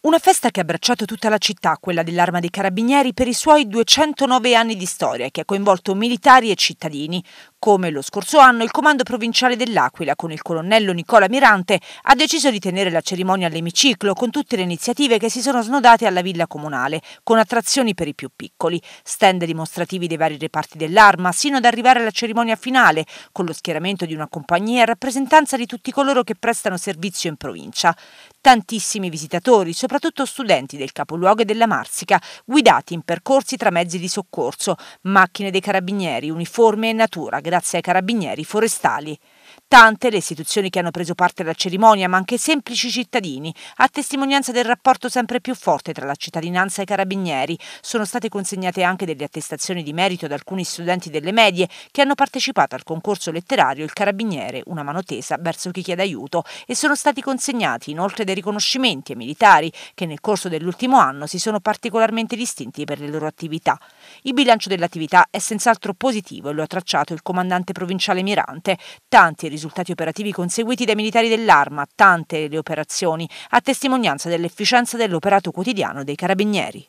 Una festa che ha abbracciato tutta la città, quella dell'Arma dei Carabinieri, per i suoi 209 anni di storia, e che ha coinvolto militari e cittadini, come lo scorso anno, il comando provinciale dell'Aquila, con il colonnello Nicola Mirante, ha deciso di tenere la cerimonia all'emiciclo con tutte le iniziative che si sono snodate alla villa comunale, con attrazioni per i più piccoli, stand dimostrativi dei vari reparti dell'arma, sino ad arrivare alla cerimonia finale, con lo schieramento di una compagnia in rappresentanza di tutti coloro che prestano servizio in provincia. Tantissimi visitatori, soprattutto studenti del capoluogo e della Marsica, guidati in percorsi tra mezzi di soccorso, macchine dei carabinieri, uniforme e natura, grazie ai carabinieri forestali tante le istituzioni che hanno preso parte alla cerimonia, ma anche semplici cittadini, a testimonianza del rapporto sempre più forte tra la cittadinanza e i carabinieri. Sono state consegnate anche delle attestazioni di merito ad alcuni studenti delle medie che hanno partecipato al concorso letterario Il carabiniere, una mano tesa verso chi chiede aiuto e sono stati consegnati inoltre dei riconoscimenti ai militari che nel corso dell'ultimo anno si sono particolarmente distinti per le loro attività. Il bilancio dell'attività è senz'altro positivo e lo ha tracciato il comandante provinciale Mirante. Tanti risultati risultati operativi conseguiti dai militari dell'arma, tante le operazioni, a testimonianza dell'efficienza dell'operato quotidiano dei carabinieri.